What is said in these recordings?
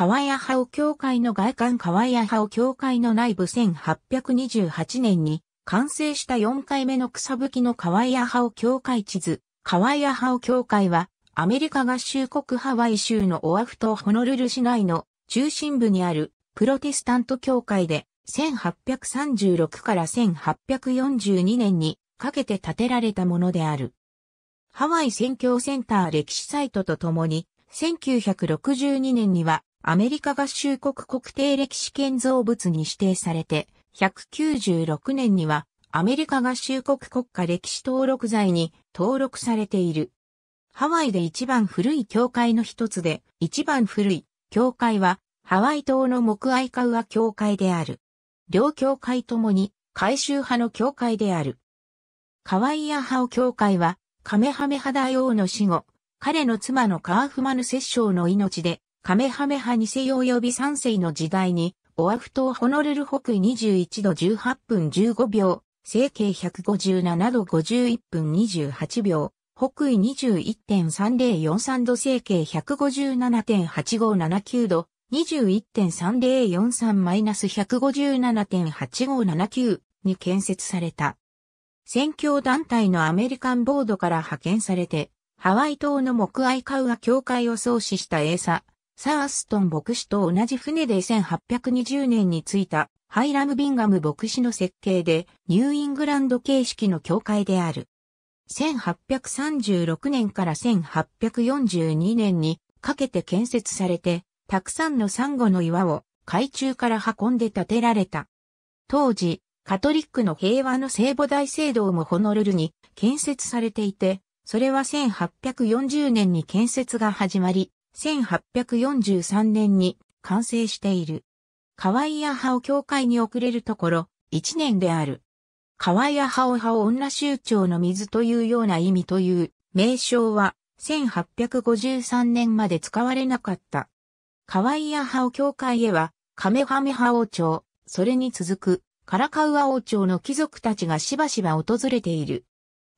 川屋派を教会の外観川屋派を教会の内部1828年に完成した4回目の草吹きの川屋派を教会地図。川屋派を教会はアメリカ合衆国ハワイ州のオアフ島ホノルル市内の中心部にあるプロテスタント教会で1836から1842年にかけて建てられたものである。ハワイ宣教センター歴史サイトとともに1962年にはアメリカ合衆国国定歴史建造物に指定されて、196年にはアメリカ合衆国国家歴史登録財に登録されている。ハワイで一番古い教会の一つで、一番古い教会はハワイ島の木愛カウア教会である。両教会ともに改修派の教会である。カワイア派を教会はカメハメハ大王の死後、彼の妻のカーフマヌ摂政の命でカメハメハ2世及び3世の時代に、オアフ島ホノルル北緯21度18分15秒、整形157度51分28秒、北緯21.3043度整形157.8579度、21.3043-157.8579に建設された。選挙団体のアメリカンボードから派遣されて、ハワイ島の木愛カウア協会を創始したエーサ、サーストン牧師と同じ船で1820年に着いたハイラム・ビンガム牧師の設計でニューイングランド形式の教会である。1836年から1842年にかけて建設されて、たくさんのサンゴの岩を海中から運んで建てられた。当時、カトリックの平和の聖母大聖堂もホノルルに建設されていて、それは1840年に建設が始まり、1843年に完成している。カワイアハオ教会に遅れるところ、1年である。カワイアハオハオ女宗長の水というような意味という名称は1853年まで使われなかった。カワイアハオ教会へは、カメハメハ王朝、それに続く、カラカウア王朝の貴族たちがしばしば訪れている。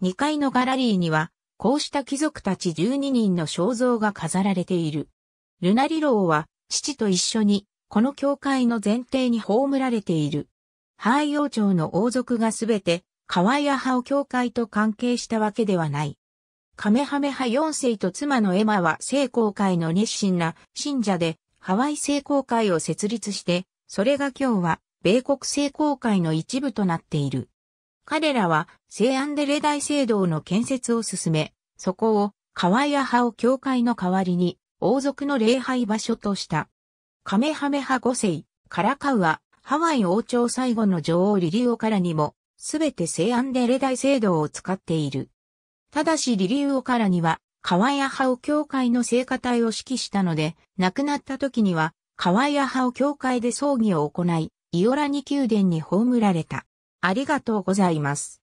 2階のガラリーには、こうした貴族たち12人の肖像が飾られている。ルナリローは、父と一緒に、この教会の前提に葬られている。ハーイ王朝の王族がすべて、カワイア派を教会と関係したわけではない。カメハメ派4世と妻のエマは聖公会の熱心な信者で、ハワイ聖公会を設立して、それが今日は米国聖公会の一部となっている。彼らは西アンデレ大聖堂の建設を進め、そこをイア派を教会の代わりに王族の礼拝場所とした。カメハメ派五世、カラカウア、ハワイ王朝最後の女王リリオからにも、すべて西アンデレ大聖堂を使っている。ただしリリオからには、イア派を教会の聖歌隊を指揮したので、亡くなった時には、イア派を教会で葬儀を行い、イオラニ宮殿に葬られた。ありがとうございます。